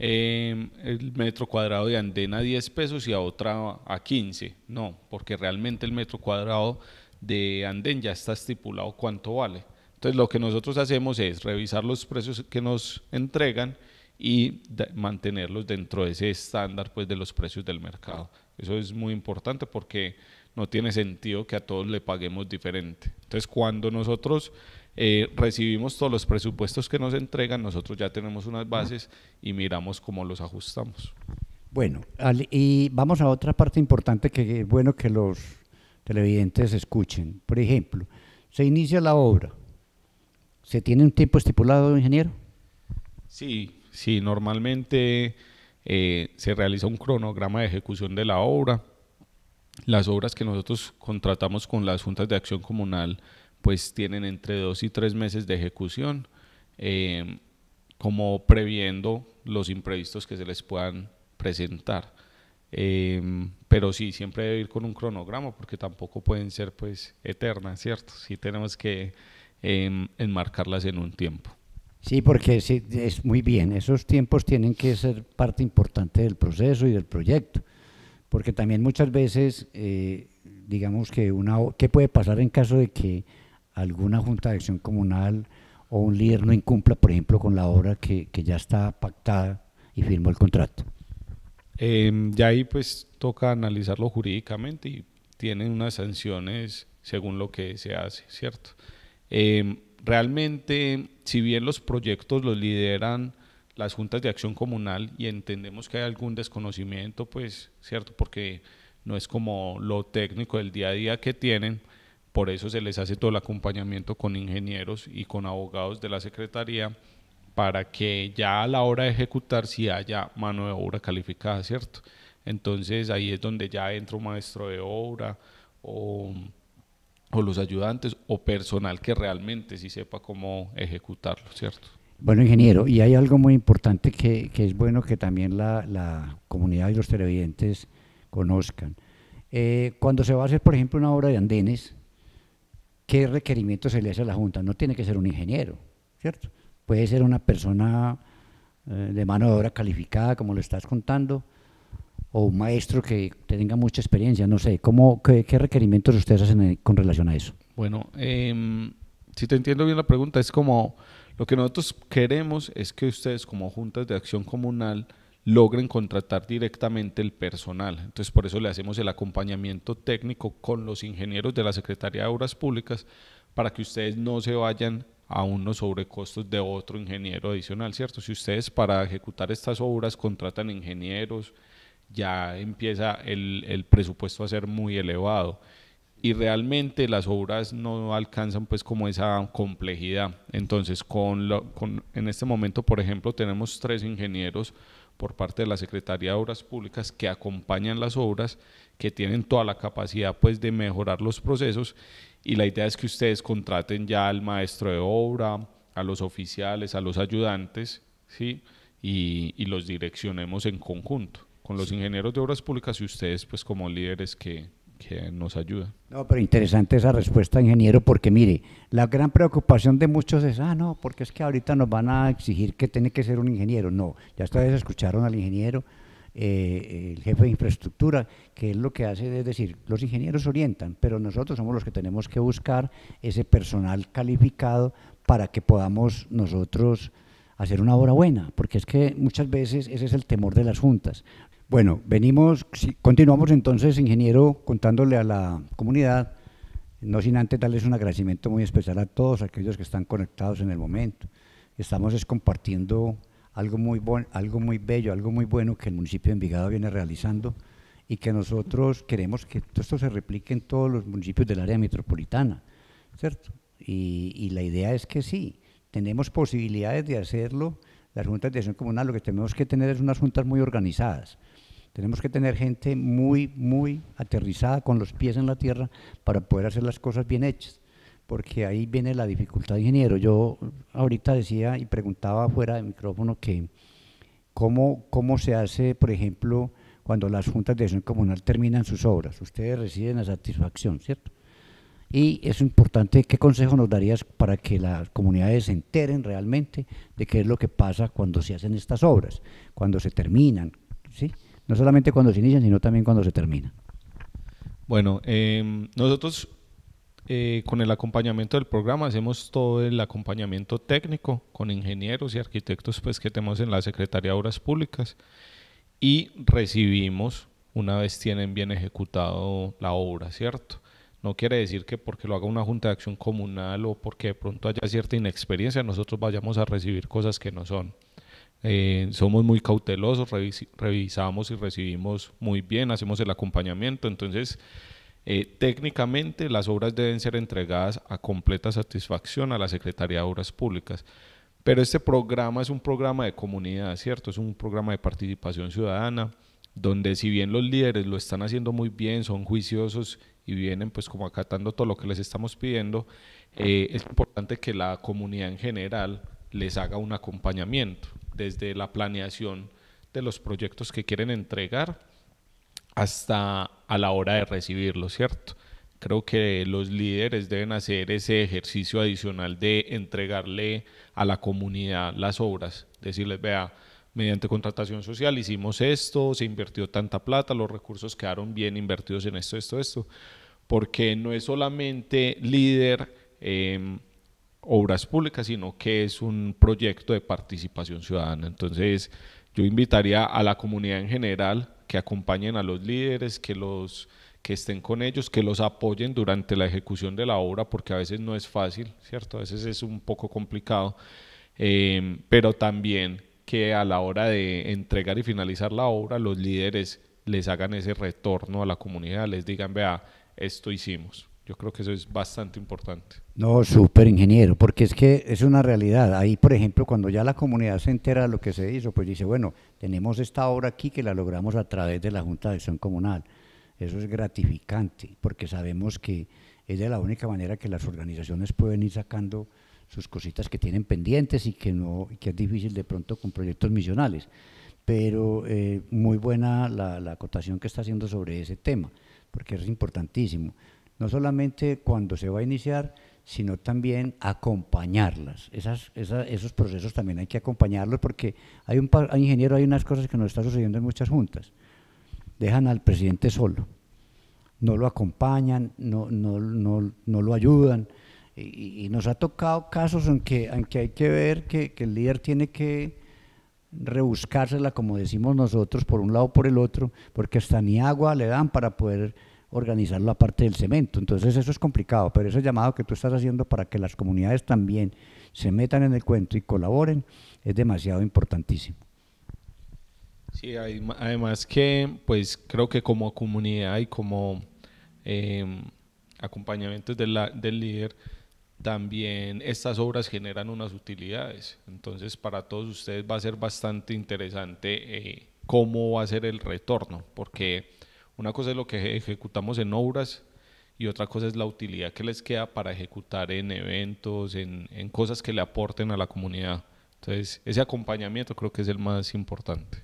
em, el metro cuadrado de andén a 10 pesos y a otra a 15. No, porque realmente el metro cuadrado de andén ya está estipulado cuánto vale. Entonces lo que nosotros hacemos es revisar los precios que nos entregan y mantenerlos dentro de ese estándar pues, de los precios del mercado. Eso es muy importante porque no tiene sentido que a todos le paguemos diferente. Entonces cuando nosotros eh, recibimos todos los presupuestos que nos entregan, nosotros ya tenemos unas bases y miramos cómo los ajustamos. Bueno, y vamos a otra parte importante que es bueno que los televidentes escuchen. Por ejemplo, se inicia la obra, ¿Se tiene un tiempo estipulado, ingeniero? Sí, sí, normalmente eh, se realiza un cronograma de ejecución de la obra. Las obras que nosotros contratamos con las juntas de acción comunal pues tienen entre dos y tres meses de ejecución, em, como previendo los imprevistos que se les puedan presentar. Em, pero sí, siempre debe ir con un cronograma porque tampoco pueden ser pues eternas, ¿cierto? Sí tenemos que enmarcarlas en un tiempo. Sí, porque es muy bien, esos tiempos tienen que ser parte importante del proceso y del proyecto, porque también muchas veces, eh, digamos que una, ¿qué puede pasar en caso de que alguna junta de acción comunal o un líder no incumpla, por ejemplo, con la obra que, ya está pactada y firmó el contrato? Eh, ya ahí pues toca analizarlo jurídicamente y tienen unas sanciones según lo que se hace, ¿cierto? Em, realmente, si bien los proyectos los lideran las juntas de acción comunal y entendemos que hay algún desconocimiento, pues, ¿cierto? Porque no es como lo técnico del día a día que tienen, por eso se les hace todo el acompañamiento con ingenieros y con abogados de la Secretaría para que ya a la hora de ejecutar si haya mano de obra calificada, ¿cierto? Entonces ahí es donde ya entra un maestro de obra o o los ayudantes o personal que realmente sí sepa cómo ejecutarlo, ¿cierto? Bueno, ingeniero, y hay algo muy importante que, es bueno que también la, comunidad y los televidentes conozcan. Eh, cuando se va a hacer, por ejemplo, una obra de andenes, ¿qué requerimiento se le hace a la Junta? No tiene que ser un ingeniero, ¿cierto? Puede ser una persona eh, de mano de obra calificada, como lo estás contando, o un maestro que tenga mucha experiencia, no sé, ¿cómo, qué, requerimientos ustedes hacen eh, con relación a eso? Bueno, em, si te entiendo bien la pregunta, es como lo que nosotros queremos es que ustedes como juntas de acción comunal logren contratar directamente el personal. Entonces, por eso le hacemos el acompañamiento técnico con los ingenieros de la Secretaría de Obras Públicas para que ustedes no se vayan a unos sobrecostos de otro ingeniero adicional, ¿cierto? Si ustedes para ejecutar estas obras contratan ingenieros, ya empieza el, presupuesto a ser muy elevado y realmente las obras no alcanzan pues como esa complejidad. Entonces, con, con en este momento, por ejemplo, tenemos tres ingenieros por parte de la Secretaría de Obras Públicas que acompañan las obras, que tienen toda la capacidad pues de mejorar los procesos y la idea es que ustedes contraten ya al maestro de obra, a los oficiales, a los ayudantes, ¿sí? y los direccionemos en conjunto con los ingenieros de obras públicas y ustedes pues como líderes que, nos ayudan. No, pero interesante esa respuesta, ingeniero, porque mire, la gran preocupación de muchos es, ah, no, porque es que ahorita nos van a exigir que tiene que ser un ingeniero. No, ya ustedes escucharon al ingeniero, eh, el jefe de infraestructura, que es lo que hace, es decir, los ingenieros orientan, pero nosotros somos los que tenemos que buscar ese personal calificado para que podamos nosotros hacer una obra buena, porque es que muchas veces ese es el temor de las juntas. Bueno, venimos, continuamos entonces, ingeniero, contándole a la comunidad, no sin antes darles un agradecimiento muy especial a todos aquellos que están conectados en el momento. Estamos compartiendo algo muy, algo muy bello, algo muy bueno que el municipio de Envigado viene realizando y que nosotros queremos que esto se replique en todos los municipios del área metropolitana, ¿cierto? Y, la idea es que sí, tenemos posibilidades de hacerlo. Las juntas de acción comunal lo que tenemos que tener es unas juntas muy organizadas, tenemos que tener gente muy, muy aterrizada con los pies en la tierra para poder hacer las cosas bien hechas, porque ahí viene la dificultad, ingeniero. Yo ahorita decía y preguntaba fuera del micrófono que cómo, cómo se hace, por ejemplo, cuando las juntas de acción comunal terminan sus obras. Ustedes reciben la satisfacción, ¿cierto? Y es importante, ¿qué consejo nos darías para que las comunidades se enteren realmente de qué es lo que pasa cuando se hacen estas obras, cuando se terminan? ¿sí? no solamente cuando se inicia, sino también cuando se termina. Bueno, em, nosotros eh, con el acompañamiento del programa hacemos todo el acompañamiento técnico con ingenieros y arquitectos pues, que tenemos en la Secretaría de Obras Públicas y recibimos una vez tienen bien ejecutado la obra, ¿cierto? No quiere decir que porque lo haga una Junta de Acción Comunal o porque de pronto haya cierta inexperiencia, nosotros vayamos a recibir cosas que no son. Eh, somos muy cautelosos, revisamos y recibimos muy bien, hacemos el acompañamiento. Entonces, eh, técnicamente las obras deben ser entregadas a completa satisfacción a la Secretaría de Obras Públicas. Pero este programa es un programa de comunidad, ¿cierto? Es un programa de participación ciudadana, donde si bien los líderes lo están haciendo muy bien, son juiciosos y vienen pues como acatando todo lo que les estamos pidiendo, eh, es importante que la comunidad en general les haga un acompañamiento desde la planeación de los proyectos que quieren entregar hasta a la hora de recibirlo, ¿cierto? Creo que los líderes deben hacer ese ejercicio adicional de entregarle a la comunidad las obras, decirles, vea, mediante contratación social hicimos esto, se invirtió tanta plata, los recursos quedaron bien invertidos en esto, esto, esto, porque no es solamente líder. Em, obras públicas, sino que es un proyecto de participación ciudadana. Entonces, yo invitaría a la comunidad en general que acompañen a los líderes, que los que estén con ellos, que los apoyen durante la ejecución de la obra, porque a veces no es fácil, ¿cierto? A veces es un poco complicado, eh, pero también que a la hora de entregar y finalizar la obra, los líderes les hagan ese retorno a la comunidad, les digan, vea, esto hicimos. Yo creo que eso es bastante importante. No, súper ingeniero, porque es que es una realidad. Ahí, por ejemplo, cuando ya la comunidad se entera de lo que se hizo, pues dice, bueno, tenemos esta obra aquí que la logramos a través de la Junta de Acción Comunal. Eso es gratificante, porque sabemos que es de la única manera que las organizaciones pueden ir sacando sus cositas que tienen pendientes y que, no, que es difícil de pronto con proyectos misionales. Pero eh, muy buena la, la acotación que está haciendo sobre ese tema, porque es importantísimo no solamente cuando se va a iniciar, sino también acompañarlas. esos procesos también hay que acompañarlos porque hay un ingeniero, hay unas cosas que nos están sucediendo en muchas juntas. Dejan al presidente solo, no lo acompañan, no, no, lo ayudan. Y, nos ha tocado casos en que, hay que ver que, que el líder tiene que rebuscársela, como decimos nosotros, por un lado o por el otro, porque hasta ni agua le dan para poder organizar la parte del cemento. Entonces eso es complicado, pero ese llamado que tú estás haciendo para que las comunidades también se metan en el cuento y colaboren es demasiado importantísimo. Sí, además que pues creo que como comunidad y como eh, acompañamientos del líder, también estas obras generan unas utilidades. Entonces, para todos ustedes va a ser bastante interesante eh, cómo va a ser el retorno, porque una cosa es lo que ejecutamos en obras y otra cosa es la utilidad que les queda para ejecutar en eventos, en, cosas que le aporten a la comunidad. Entonces, ese acompañamiento creo que es el más importante.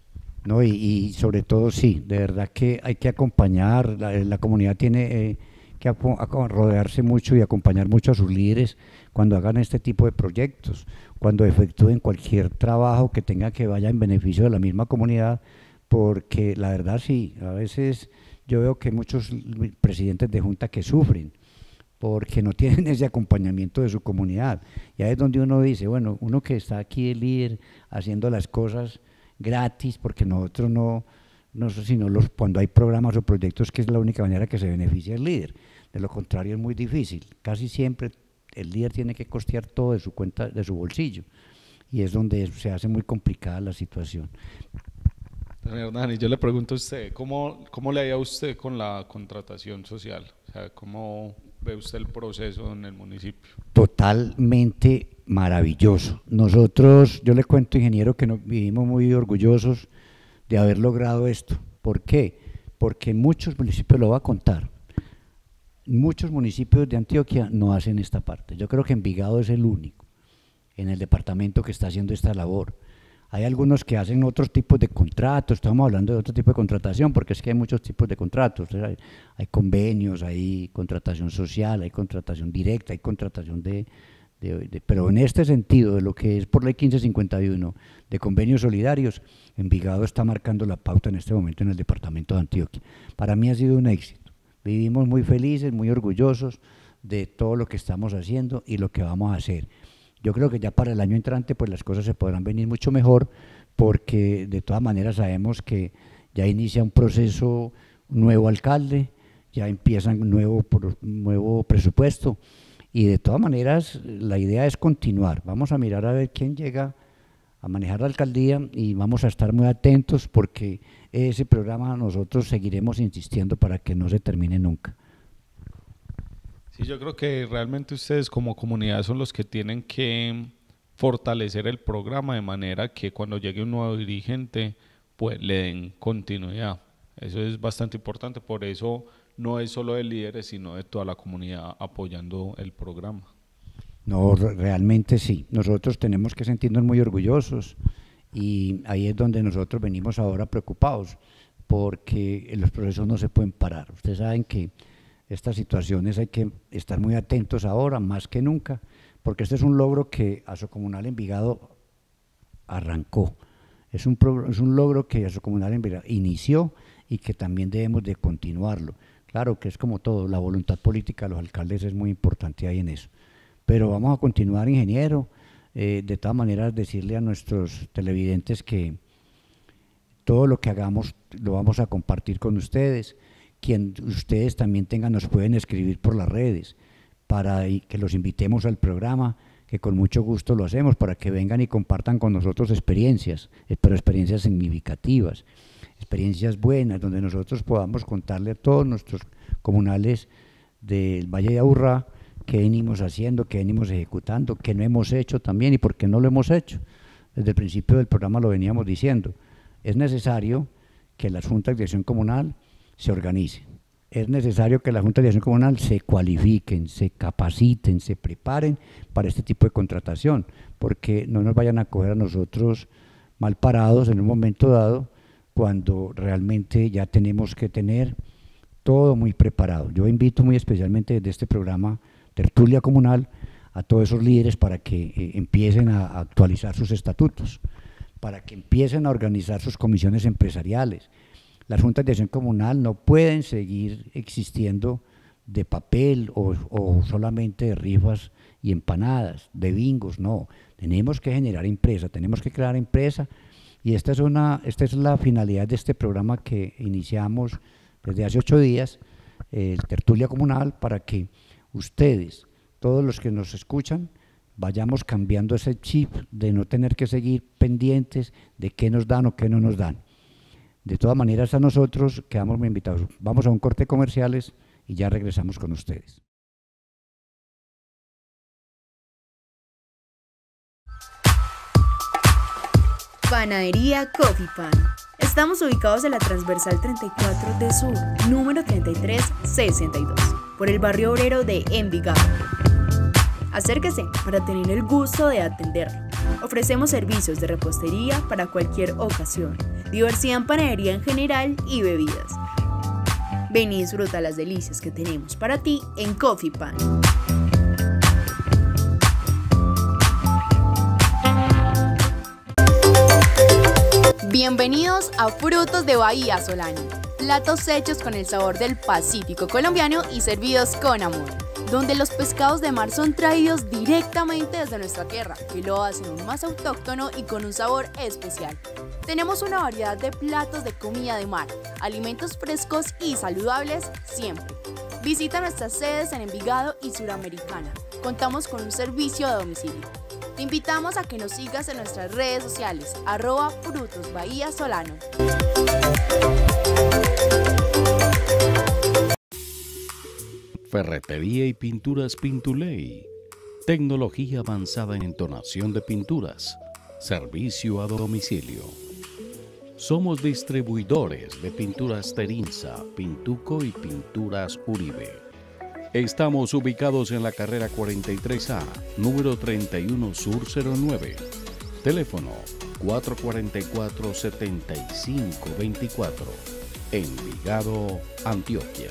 No, y, sobre todo sí, de verdad que hay que acompañar, la, la comunidad tiene... Eh, que rodearse mucho y acompañar mucho a sus líderes cuando hagan este tipo de proyectos, cuando efectúen cualquier trabajo que tenga que vaya en beneficio de la misma comunidad, porque la verdad sí, a veces yo veo que muchos presidentes de junta que sufren porque no tienen ese acompañamiento de su comunidad. Y ahí es donde uno dice, bueno, uno que está aquí el líder haciendo las cosas gratis, porque nosotros no, no sino los, cuando hay programas o proyectos que es la única manera que se beneficia el líder. De lo contrario es muy difícil. Casi siempre el líder tiene que costear todo de su cuenta, de su bolsillo. Y es donde se hace muy complicada la situación yo le pregunto a usted, ¿cómo, le ha usted con la contratación social? O sea, ¿cómo ve usted el proceso en el municipio? Totalmente maravilloso. Nosotros, yo le cuento, ingeniero, que nos vivimos muy orgullosos de haber logrado esto. ¿Por qué? Porque muchos municipios, lo va a contar, muchos municipios de Antioquia no hacen esta parte. Yo creo que Envigado es el único en el departamento que está haciendo esta labor. Hay algunos que hacen otros tipos de contratos, estamos hablando de otro tipo de contratación, porque es que hay muchos tipos de contratos. Hay, convenios, hay contratación social, hay contratación directa, hay contratación de, de, Pero en este sentido, de lo que es por ley 1551 de convenios solidarios, Envigado está marcando la pauta en este momento en el departamento de Antioquia. Para mí ha sido un éxito. Vivimos muy felices, muy orgullosos de todo lo que estamos haciendo y lo que vamos a hacer. Yo creo que ya para el año entrante pues las cosas se podrán venir mucho mejor porque de todas maneras sabemos que ya inicia un proceso nuevo alcalde, ya empieza un nuevo presupuesto y de todas maneras la idea es continuar. Vamos a mirar a ver quién llega a manejar la alcaldía y vamos a estar muy atentos porque ese programa nosotros seguiremos insistiendo para que no se termine nunca yo creo que realmente ustedes como comunidad son los que tienen que fortalecer el programa de manera que cuando llegue un nuevo dirigente, pues le den continuidad. Eso es bastante importante, por eso no es solo de líderes, sino de toda la comunidad apoyando el programa. No, realmente sí. Nosotros tenemos que sentirnos muy orgullosos y ahí es donde nosotros venimos ahora preocupados, porque los procesos no se pueden parar. Ustedes saben que estas situaciones hay que estar muy atentos ahora, más que nunca, porque este es un logro que comunal Envigado arrancó. Es un, es un logro que Asocomunal Envigado inició y que también debemos de continuarlo. Claro que es como todo, la voluntad política de los alcaldes es muy importante ahí en eso. Pero vamos a continuar, ingeniero. Eh, de todas maneras, decirle a nuestros televidentes que todo lo que hagamos lo vamos a compartir con ustedes quien ustedes también tengan, nos pueden escribir por las redes para que los invitemos al programa, que con mucho gusto lo hacemos, para que vengan y compartan con nosotros experiencias, eh, pero experiencias significativas, experiencias buenas, donde nosotros podamos contarle a todos nuestros comunales del Valle de Aurra qué venimos haciendo, qué venimos ejecutando, qué no hemos hecho también y por qué no lo hemos hecho. Desde el principio del programa lo veníamos diciendo. Es necesario que la Junta de acción comunal se organicen. Es necesario que la Junta de Dirección Comunal se cualifiquen, se capaciten, se preparen para este tipo de contratación, porque no nos vayan a coger a nosotros mal parados en un momento dado, cuando realmente ya tenemos que tener todo muy preparado. Yo invito muy especialmente desde este programa Tertulia Comunal a todos esos líderes para que eh, empiecen a actualizar sus estatutos, para que empiecen a organizar sus comisiones empresariales, las juntas de acción comunal no pueden seguir existiendo de papel o, solamente de rifas y empanadas, de bingos, no. Tenemos que generar empresa, tenemos que crear empresa y esta es, una, esta es la finalidad de este programa que iniciamos desde hace ocho días, el Tertulia Comunal, para que ustedes, todos los que nos escuchan, vayamos cambiando ese chip de no tener que seguir pendientes de qué nos dan o qué no nos dan. De todas maneras, a nosotros quedamos muy invitados. Vamos a un corte comerciales y ya regresamos con ustedes. Panadería Coffee Pan. Estamos ubicados en la transversal 34 de Sur, número 3362, por el barrio obrero de Envigado. Acérquese para tener el gusto de atenderlo. Ofrecemos servicios de repostería para cualquier ocasión, diversidad en panadería en general y bebidas. Ven y disfruta las delicias que tenemos para ti en Coffee Pan. Bienvenidos a Frutos de Bahía Solano, platos hechos con el sabor del Pacífico colombiano y servidos con amor donde los pescados de mar son traídos directamente desde nuestra tierra, que lo hacen más autóctono y con un sabor especial. Tenemos una variedad de platos de comida de mar, alimentos frescos y saludables siempre. Visita nuestras sedes en Envigado y Suramericana. Contamos con un servicio de domicilio. Te invitamos a que nos sigas en nuestras redes sociales, arroba Frutos Bahía Solano. Ferretería y Pinturas Pintuley. Tecnología avanzada en entonación de pinturas. Servicio a domicilio. Somos distribuidores de pinturas Terinza, Pintuco y Pinturas Uribe. Estamos ubicados en la carrera 43A, número 31 Sur 09. Teléfono 444-7524, Envigado, Antioquia.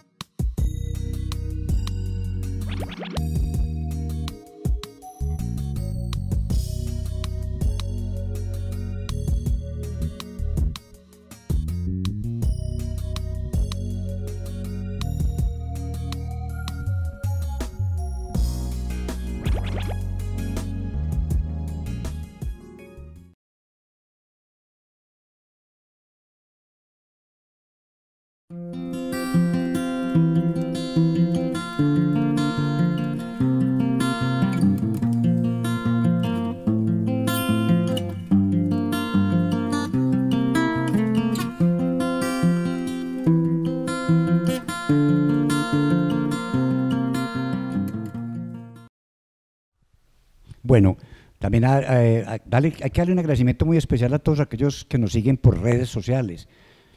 Bueno, también ah, eh, ah, hay que darle un agradecimiento muy especial a todos aquellos que nos siguen por redes sociales,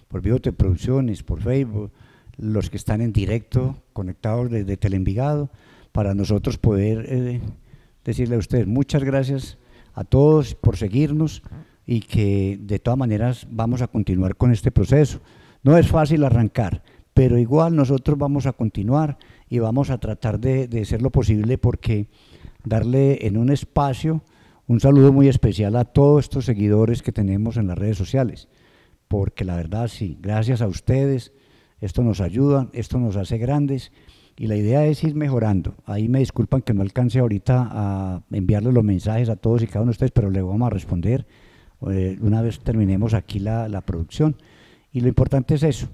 por Te Producciones, por Facebook, los que están en directo conectados desde Telenvigado, para nosotros poder eh, decirle a ustedes muchas gracias a todos por seguirnos y que de todas maneras vamos a continuar con este proceso. No es fácil arrancar, pero igual nosotros vamos a continuar y vamos a tratar de, de hacer lo posible porque darle en un espacio un saludo muy especial a todos estos seguidores que tenemos en las redes sociales, porque la verdad sí, gracias a ustedes, esto nos ayuda, esto nos hace grandes y la idea es ir mejorando. Ahí me disculpan que no alcance ahorita a enviarle los mensajes a todos y cada uno de ustedes, pero le vamos a responder eh, una vez terminemos aquí la, la producción. Y lo importante es eso,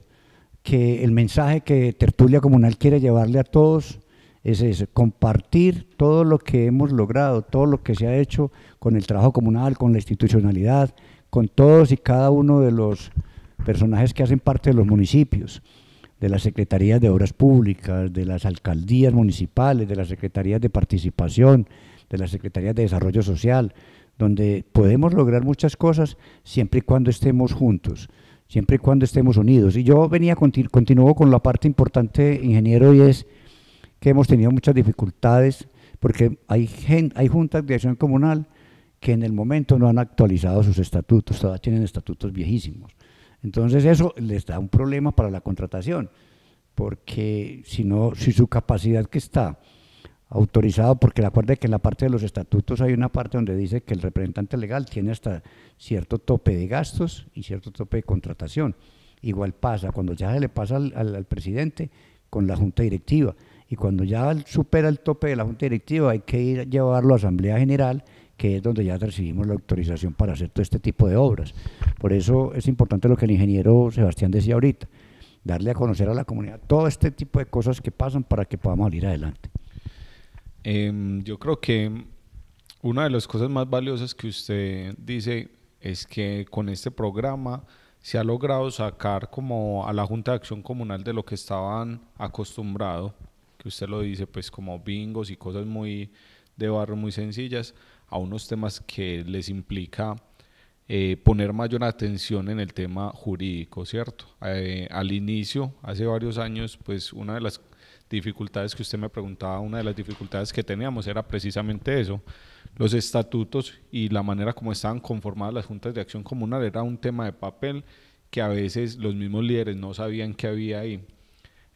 que el mensaje que Tertulia Comunal quiere llevarle a todos, es compartir todo lo que hemos logrado, todo lo que se ha hecho con el trabajo comunal, con la institucionalidad, con todos y cada uno de los personajes que hacen parte de los municipios, de las secretarías de obras públicas, de las alcaldías municipales, de las secretarías de participación, de las secretarías de desarrollo social, donde podemos lograr muchas cosas siempre y cuando estemos juntos, siempre y cuando estemos unidos. Y yo venía, con la parte importante, ingeniero, y es que hemos tenido muchas dificultades porque hay, hay juntas de acción comunal que en el momento no han actualizado sus estatutos, todavía tienen estatutos viejísimos. Entonces eso les da un problema para la contratación, porque si no, si su capacidad que está autorizada, porque acuerde que en la parte de los estatutos hay una parte donde dice que el representante legal tiene hasta cierto tope de gastos y cierto tope de contratación. Igual pasa, cuando ya se le pasa al presidente con la junta directiva y cuando ya supera el tope de la Junta Directiva hay que ir a llevarlo a Asamblea General, que es donde ya recibimos la autorización para hacer todo este tipo de obras. Por eso es importante lo que el ingeniero Sebastián decía ahorita, darle a conocer a la comunidad todo este tipo de cosas que pasan para que podamos ir adelante. Em, yo creo que una de las cosas más valiosas que usted dice es que con este programa se ha logrado sacar como a la Junta de Acción Comunal de lo que estaban acostumbrados que usted lo dice, pues como bingos y cosas muy de barro, muy sencillas, a unos temas que les implica eh, poner mayor atención en el tema jurídico, ¿cierto? Eh, al inicio, hace varios años, pues una de las dificultades que usted me preguntaba, una de las dificultades que teníamos era precisamente eso. Los estatutos y la manera como estaban conformadas las juntas de acción comunal era un tema de papel que a veces los mismos líderes no sabían que había ahí.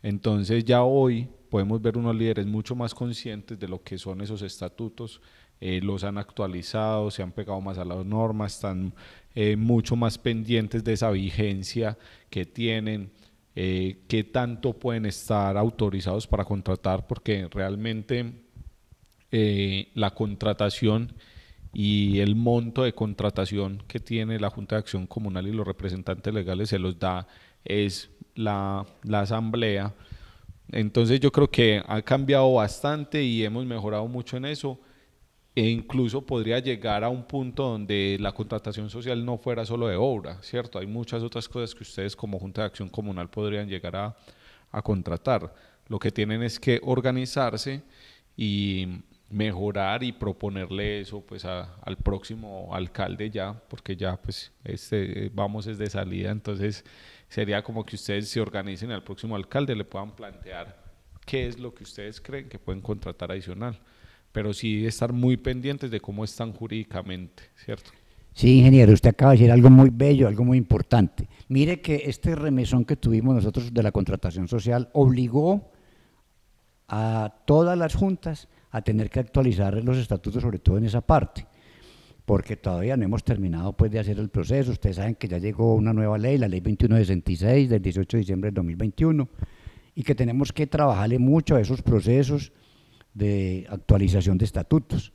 Entonces ya hoy podemos ver unos líderes mucho más conscientes de lo que son esos estatutos, eh, los han actualizado, se han pegado más a las normas, están eh, mucho más pendientes de esa vigencia que tienen, eh, qué tanto pueden estar autorizados para contratar, porque realmente la contratación y el monto de contratación que tiene la Junta de Acción Comunal y los representantes legales se los da es la, la asamblea entonces yo creo que ha cambiado bastante y hemos mejorado mucho en eso. E incluso podría llegar a un punto donde la contratación social no fuera solo de obra, ¿cierto? Hay muchas otras cosas que ustedes como Junta de Acción Comunal podrían llegar a, contratar. Lo que tienen es que organizarse y mejorar y proponerle eso pues al próximo alcalde ya, porque ya pues este, eh, vamos es de salida, entonces sería como que ustedes se organicen al próximo alcalde, le puedan plantear qué es lo que ustedes creen que pueden contratar adicional, pero sí estar muy pendientes de cómo están jurídicamente, ¿cierto? Sí, ingeniero, usted acaba de decir algo muy bello, algo muy importante. Mire que este remesón que tuvimos nosotros de la contratación social obligó a todas las juntas a tener que actualizar los estatutos, sobre todo en esa parte porque todavía no hemos terminado pues, de hacer el proceso. Ustedes saben que ya llegó una nueva ley, la ley 2166 del 18 de diciembre de 2021, y que tenemos que trabajarle mucho a esos procesos de actualización de estatutos.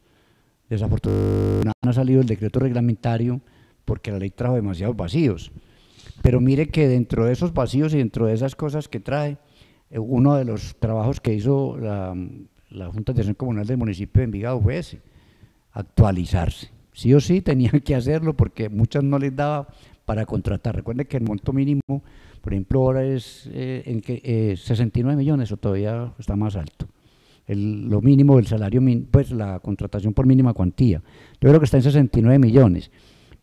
Desafortunadamente no ha salido el decreto reglamentario porque la ley trajo demasiados vacíos. Pero mire que dentro de esos vacíos y dentro de esas cosas que trae, eh, uno de los trabajos que hizo la, Junta de Acción Comunal del municipio de Envigado fue ese, actualizarse sí o sí tenían que hacerlo porque muchas no les daba para contratar. Recuerden que el monto mínimo, por ejemplo, ahora es eh, en que, 69 eh, millones o todavía está más alto. lo mínimo del salario, pues la contratación por mínima cuantía. Yo creo que está en 69 millones.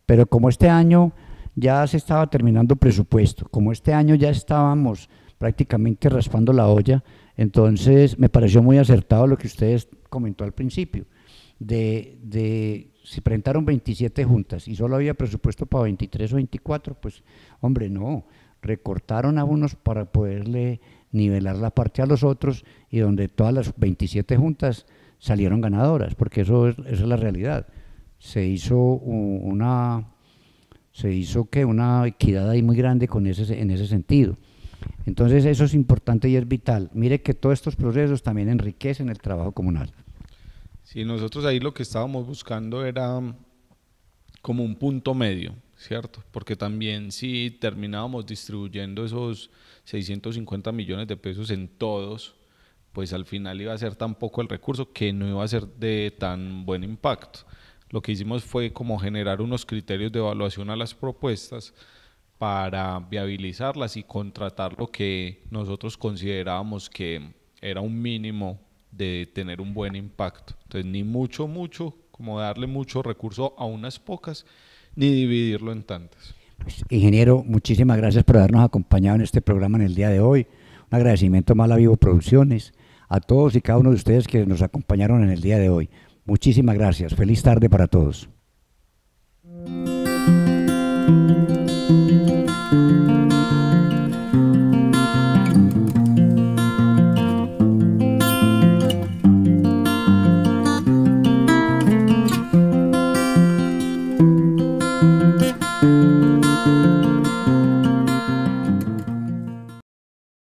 Pero como este año ya se estaba terminando presupuesto, como este año ya estábamos prácticamente raspando la olla, entonces me pareció muy acertado lo que ustedes comentó al principio, de, de se presentaron 27 juntas y solo había presupuesto para 23 o 24, pues hombre, no, recortaron a unos para poderle nivelar la parte a los otros y donde todas las 27 juntas salieron ganadoras, porque eso es, la realidad. Se hizo una se hizo que una equidad ahí muy grande con ese, en ese sentido. Entonces eso es importante y es vital. Mire que todos estos procesos también enriquecen el trabajo comunal. Si nosotros ahí lo que estábamos buscando era mm, como un punto medio, ¿cierto? Porque también si terminábamos distribuyendo esos 650 millones de pesos en todos, pues al final iba a ser tan poco el recurso que no iba a ser de tan buen impacto. Lo que hicimos fue como generar unos criterios de evaluación a las propuestas para viabilizarlas y contratar lo que nosotros considerábamos que era un mínimo de tener un buen impacto. Entonces, ni mucho, mucho, como darle mucho recurso a unas pocas, ni dividirlo en tantas. Pues, ingeniero, muchísimas gracias por habernos acompañado en este programa en el día de hoy. Un agradecimiento más a Vivo Producciones, a todos y cada uno de ustedes que nos acompañaron en el día de hoy. Muchísimas gracias. Feliz tarde para todos.